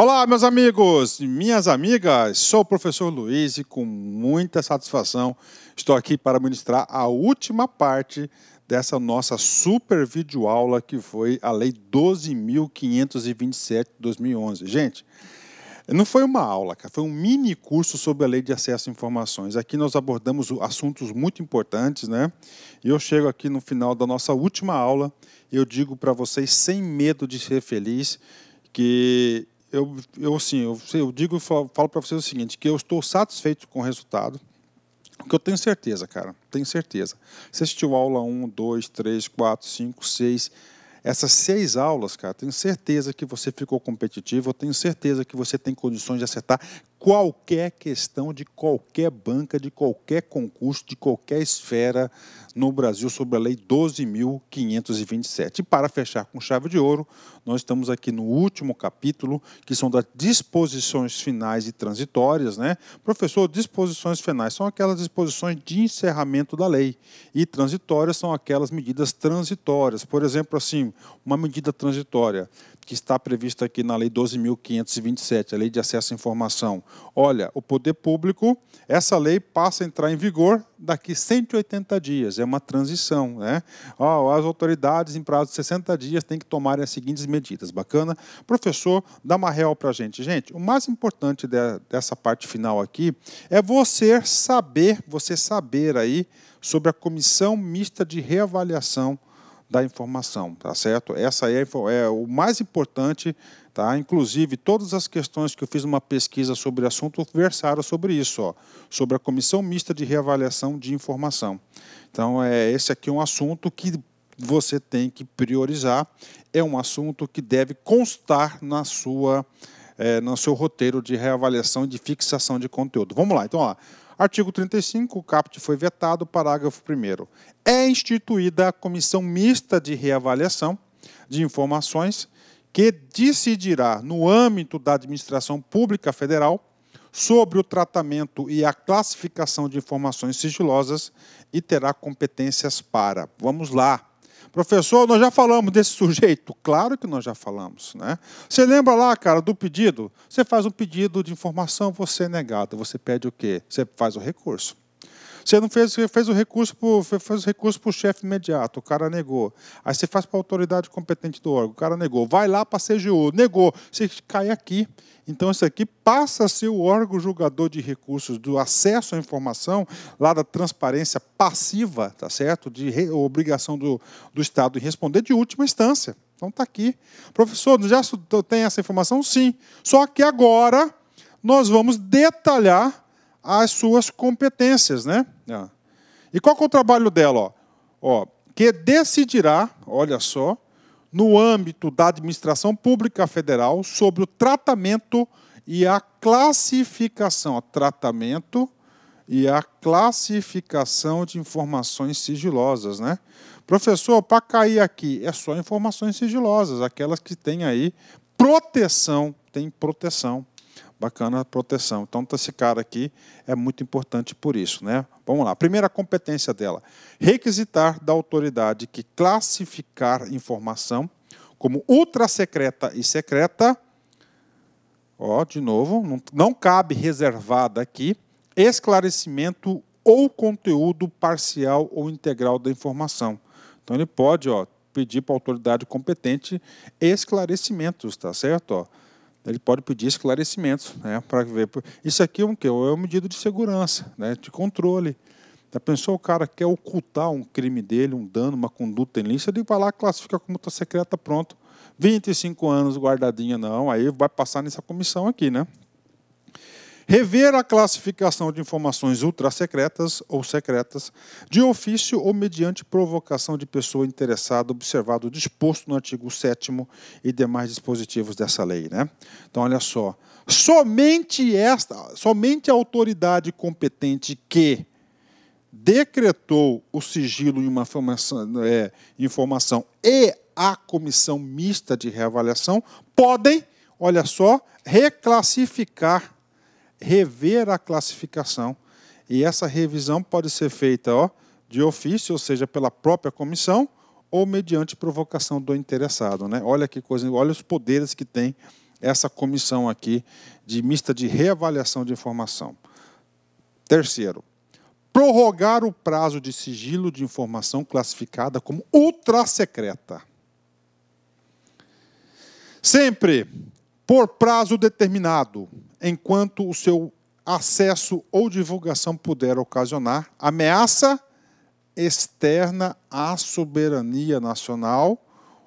Olá, meus amigos, minhas amigas, sou o professor Luiz e com muita satisfação estou aqui para ministrar a última parte dessa nossa super videoaula que foi a Lei 12.527 de 2011. Gente, não foi uma aula, cara, foi um mini curso sobre a Lei de Acesso a Informações. Aqui nós abordamos assuntos muito importantes, né? E eu chego aqui no final da nossa última aula e eu digo para vocês, sem medo de ser feliz, que eu, eu assim, eu, eu digo, falo, falo para vocês o seguinte, que eu estou satisfeito com o resultado, que eu tenho certeza, cara, tenho certeza. Você assistiu aula 1, 2, 3, 4, 5, 6, essas seis aulas, cara, tenho certeza que você ficou competitivo, eu tenho certeza que você tem condições de acertar qualquer questão de qualquer banca, de qualquer concurso, de qualquer esfera no Brasil sobre a Lei 12.527. E para fechar com chave de ouro, nós estamos aqui no último capítulo, que são das disposições finais e transitórias. Né? Professor, disposições finais são aquelas disposições de encerramento da lei e transitórias são aquelas medidas transitórias. Por exemplo, assim, uma medida transitória que está prevista aqui na Lei 12.527, a Lei de Acesso à Informação. Olha, o poder público, essa lei passa a entrar em vigor daqui 180 dias, é uma transição. Né? as autoridades, em prazo de 60 dias, têm que tomar as seguintes medidas. Bacana? Professor, dá uma real para a gente. Gente, o mais importante dessa parte final aqui é você saber, você saber aí sobre a Comissão Mista de Reavaliação da informação, tá certo? Essa é, é o mais importante, tá? Inclusive, todas as questões que eu fiz uma pesquisa sobre o assunto versaram sobre isso, ó, sobre a Comissão Mista de Reavaliação de Informação. Então, é, esse aqui é um assunto que você tem que priorizar, é um assunto que deve constar na sua, é, no seu roteiro de reavaliação e de fixação de conteúdo. Vamos lá, então, ó, Artigo 35, o caput foi vetado, parágrafo 1 É instituída a comissão mista de reavaliação de informações que decidirá, no âmbito da administração pública federal, sobre o tratamento e a classificação de informações sigilosas e terá competências para. Vamos lá. Professor, nós já falamos desse sujeito. Claro que nós já falamos. Né? Você lembra lá, cara, do pedido? Você faz um pedido de informação, você é negado. Você pede o quê? Você faz o recurso. Você não fez, fez o recurso para o chefe imediato, o cara negou. Aí você faz para a autoridade competente do órgão, o cara negou. Vai lá para a CGU, negou. Você cai aqui. Então, isso aqui passa a ser o órgão julgador de recursos do acesso à informação, lá da transparência passiva, tá certo? De re, obrigação do, do Estado em responder de última instância. Então está aqui. Professor, já tem essa informação? Sim. Só que agora nós vamos detalhar as suas competências, né? É. E qual é o trabalho dela? Ó? Ó, que decidirá, olha só, no âmbito da administração pública federal sobre o tratamento e a classificação, ó, tratamento e a classificação de informações sigilosas, né? Professor, para cair aqui é só informações sigilosas, aquelas que têm aí proteção, tem proteção. Bacana a proteção. Então, tá, esse cara aqui é muito importante por isso. Né? Vamos lá. Primeira competência dela: requisitar da autoridade que classificar informação como ultra secreta e secreta. Ó, de novo, não, não cabe reservada aqui esclarecimento ou conteúdo parcial ou integral da informação. Então ele pode, ó, pedir para a autoridade competente esclarecimentos, tá certo? Ó, ele pode pedir esclarecimentos, né, para ver. Isso aqui é um que é uma medida de segurança, né, de controle. Já pensou o cara quer ocultar um crime dele, um dano, uma conduta ilícita, ele vai lá classifica como tá secreta, pronto. 25 anos guardadinha não, aí vai passar nessa comissão aqui, né? rever a classificação de informações ultrasecretas ou secretas, de ofício ou mediante provocação de pessoa interessada, observado o disposto no artigo 7 e demais dispositivos dessa lei. Né? Então, olha só. Somente, esta, somente a autoridade competente que decretou o sigilo em uma informação, é, informação e a comissão mista de reavaliação podem, olha só, reclassificar rever a classificação. E essa revisão pode ser feita ó, de ofício, ou seja, pela própria comissão, ou mediante provocação do interessado. Né? Olha que coisa, olha os poderes que tem essa comissão aqui de mista de reavaliação de informação. Terceiro, prorrogar o prazo de sigilo de informação classificada como ultra secreta. Sempre por prazo determinado, enquanto o seu acesso ou divulgação puder ocasionar ameaça externa à soberania nacional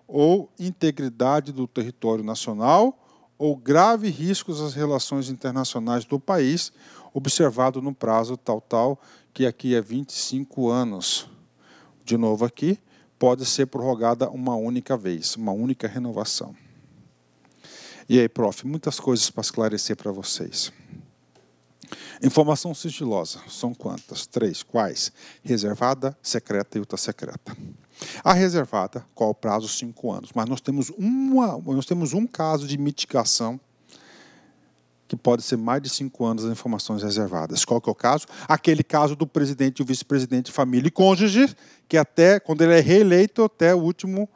ou integridade do território nacional ou grave riscos às relações internacionais do país, observado no prazo tal tal, que aqui é 25 anos. De novo aqui, pode ser prorrogada uma única vez, uma única renovação. E aí, prof, muitas coisas para esclarecer para vocês. Informação sigilosa, são quantas? Três. Quais? Reservada, secreta e ultra secreta. A reservada, qual o prazo? Cinco anos. Mas nós temos, uma, nós temos um caso de mitigação que pode ser mais de cinco anos as informações reservadas. Qual que é o caso? Aquele caso do presidente e o vice-presidente, de família e cônjuge, que até, quando ele é reeleito, até o último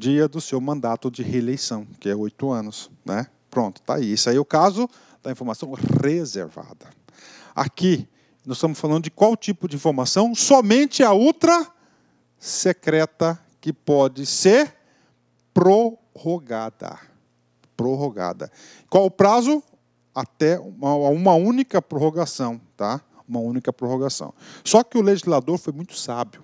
dia do seu mandato de reeleição, que é oito anos. Né? Pronto, tá aí. Isso aí é o caso da informação reservada. Aqui, nós estamos falando de qual tipo de informação? Somente a ultra secreta que pode ser prorrogada. Prorrogada. Qual o prazo? Até uma, uma única prorrogação, tá? Uma única prorrogação. Só que o legislador foi muito sábio.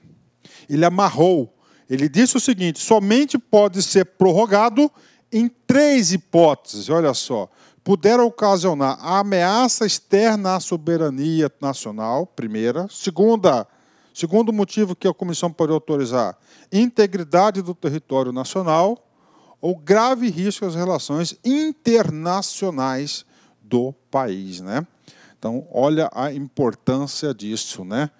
Ele amarrou ele disse o seguinte: somente pode ser prorrogado em três hipóteses, olha só. Puder ocasionar a ameaça externa à soberania nacional, primeira. Segunda, segundo motivo que a comissão pode autorizar, integridade do território nacional ou grave risco às relações internacionais do país, né? Então, olha a importância disso, né?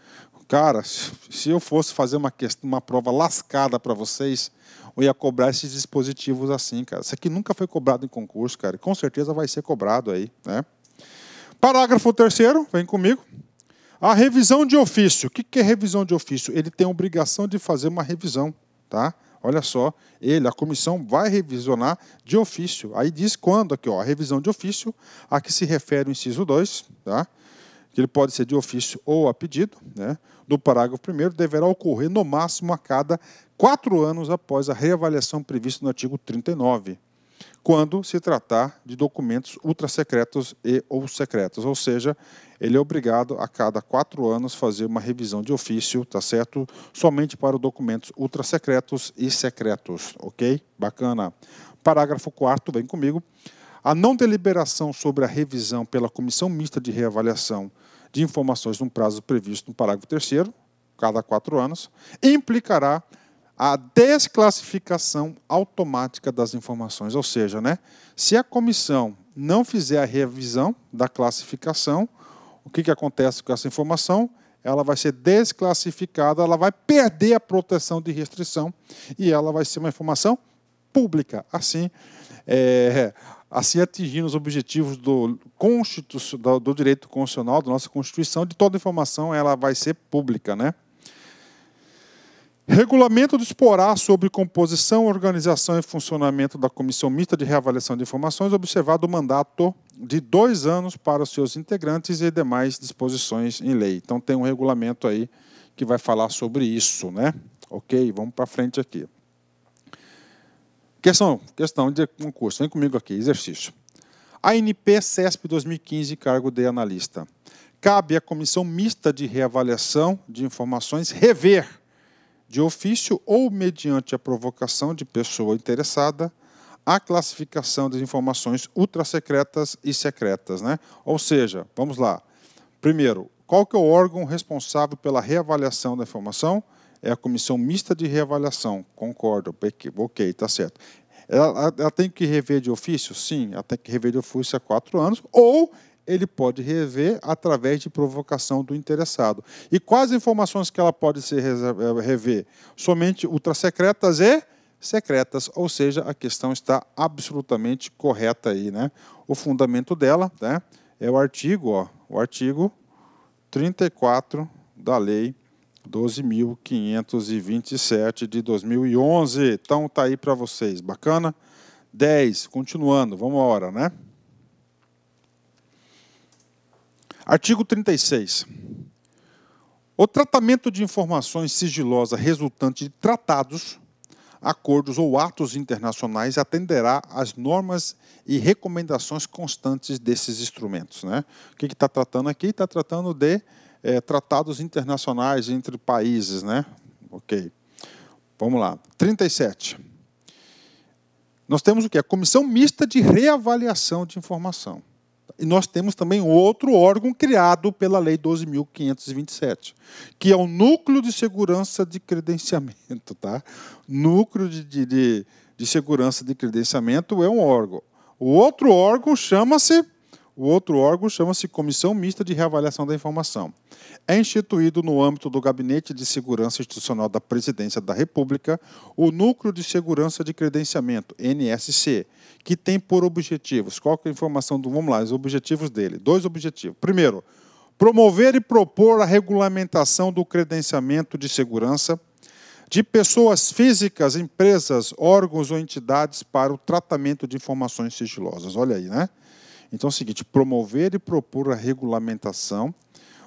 Cara, se eu fosse fazer uma, questão, uma prova lascada para vocês, eu ia cobrar esses dispositivos assim, cara. Isso aqui nunca foi cobrado em concurso, cara. Com certeza vai ser cobrado aí, né? Parágrafo terceiro, vem comigo. A revisão de ofício. O que é revisão de ofício? Ele tem a obrigação de fazer uma revisão, tá? Olha só, ele, a comissão vai revisionar de ofício. Aí diz quando aqui, ó, a revisão de ofício, a que se refere o inciso 2, tá? que ele pode ser de ofício ou a pedido, né, do parágrafo 1 deverá ocorrer no máximo a cada quatro anos após a reavaliação prevista no artigo 39, quando se tratar de documentos ultrasecretos e ou secretos, ou seja, ele é obrigado a cada quatro anos fazer uma revisão de ofício, tá certo? Somente para documentos ultrasecretos e secretos, ok? Bacana. Parágrafo 4 vem comigo. A não deliberação sobre a revisão pela comissão mista de reavaliação de informações num prazo previsto no parágrafo 3 cada quatro anos, implicará a desclassificação automática das informações. Ou seja, né, se a comissão não fizer a revisão da classificação, o que, que acontece com essa informação? Ela vai ser desclassificada, ela vai perder a proteção de restrição e ela vai ser uma informação pública. Assim, é, assim atingindo os objetivos do, constitucional do direito constitucional, da nossa Constituição, de toda informação ela vai ser pública. Né? Regulamento disporá sobre composição, organização e funcionamento da Comissão Mista de Reavaliação de Informações, observado o mandato de dois anos para os seus integrantes e demais disposições em lei. Então, tem um regulamento aí que vai falar sobre isso, né? Ok, vamos para frente aqui. Questão, questão de concurso. Vem comigo aqui, exercício. ANP CESP 2015, cargo de analista. Cabe à comissão mista de reavaliação de informações rever, de ofício ou mediante a provocação de pessoa interessada, a classificação das informações ultrasecretas e secretas. Né? Ou seja, vamos lá. Primeiro, qual que é o órgão responsável pela reavaliação da informação? é a comissão mista de reavaliação. Concordo, ok, está certo. Ela, ela, tem que rever de ofício? Sim, ela tem que rever de ofício há quatro anos, ou ele pode rever através de provocação do interessado. E quais informações que ela pode se eh, rever? Somente ultrasecretas e secretas, ou seja, a questão está absolutamente correta aí, né? O fundamento dela, né, é o artigo, ó, o artigo 34 da lei 12.527 de 2011. Então tá aí para vocês, bacana? 10, continuando, vamos à hora, né? Artigo 36. O tratamento de informações sigilosas resultante de tratados, acordos ou atos internacionais atenderá às normas e recomendações constantes desses instrumentos. Né? O que está tratando aqui? Está tratando de é, tratados internacionais entre países, né? Ok. Vamos lá. 37. Nós temos o que? A Comissão Mista de Reavaliação de Informação. E nós temos também outro órgão criado pela Lei 12.527, que é o Núcleo de Segurança de Credenciamento. Tá? Núcleo de, de, de Segurança de Credenciamento é um órgão. O outro órgão chama-se o outro órgão chama-se Comissão Mista de Reavaliação da Informação. É instituído no âmbito do Gabinete de Segurança Institucional da Presidência da República o Núcleo de Segurança de Credenciamento, NSC, que tem por objetivos, qual é a informação do, vamos lá, os objetivos dele, dois objetivos. Primeiro, promover e propor a regulamentação do credenciamento de segurança de pessoas físicas, empresas, órgãos ou entidades para o tratamento de informações sigilosas. Olha aí, né? Então é o seguinte: promover e propor a regulamentação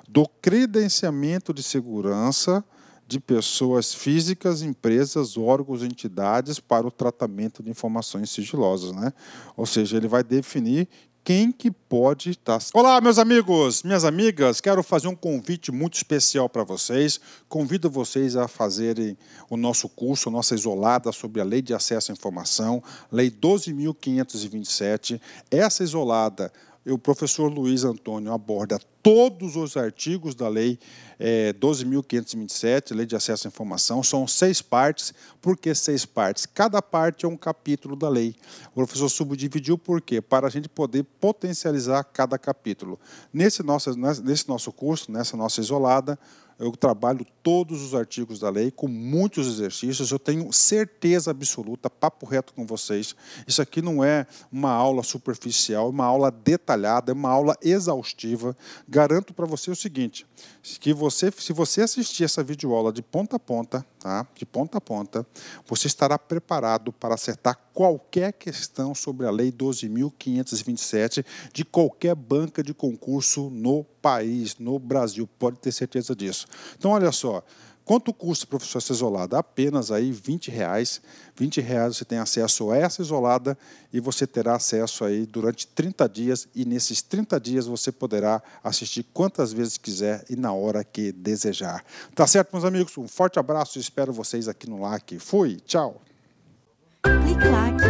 do credenciamento de segurança de pessoas físicas, empresas, órgãos, entidades para o tratamento de informações sigilosas, né? Ou seja, ele vai definir quem que pode estar. Olá, meus amigos, minhas amigas, quero fazer um convite muito especial para vocês. Convido vocês a fazerem o nosso curso, nossa isolada sobre a Lei de Acesso à Informação, Lei 12.527. Essa isolada o professor Luiz Antônio aborda todos os artigos da Lei é, 12.527, Lei de Acesso à Informação, são seis partes. Por que seis partes? Cada parte é um capítulo da lei. O professor subdividiu por quê? Para a gente poder potencializar cada capítulo. Nesse nosso, nesse nosso curso, nessa nossa isolada, eu trabalho todos os artigos da lei com muitos exercícios. Eu tenho certeza absoluta, papo reto com vocês. Isso aqui não é uma aula superficial, é uma aula detalhada, é uma aula exaustiva. Garanto para você o seguinte: que você, se você assistir essa videoaula de ponta a ponta, tá? de ponta a ponta, você estará preparado para acertar qualquer questão sobre a Lei 12.527 de qualquer banca de concurso no país, no Brasil. Pode ter certeza disso. Então, olha só, Quanto custa, professor, essa isolada? Apenas aí 20 reais. 20 reais você tem acesso a essa isolada e você terá acesso aí durante 30 dias. E nesses 30 dias você poderá assistir quantas vezes quiser e na hora que desejar. Tá certo, meus amigos? Um forte abraço e espero vocês aqui no LAC. Fui, tchau! Clique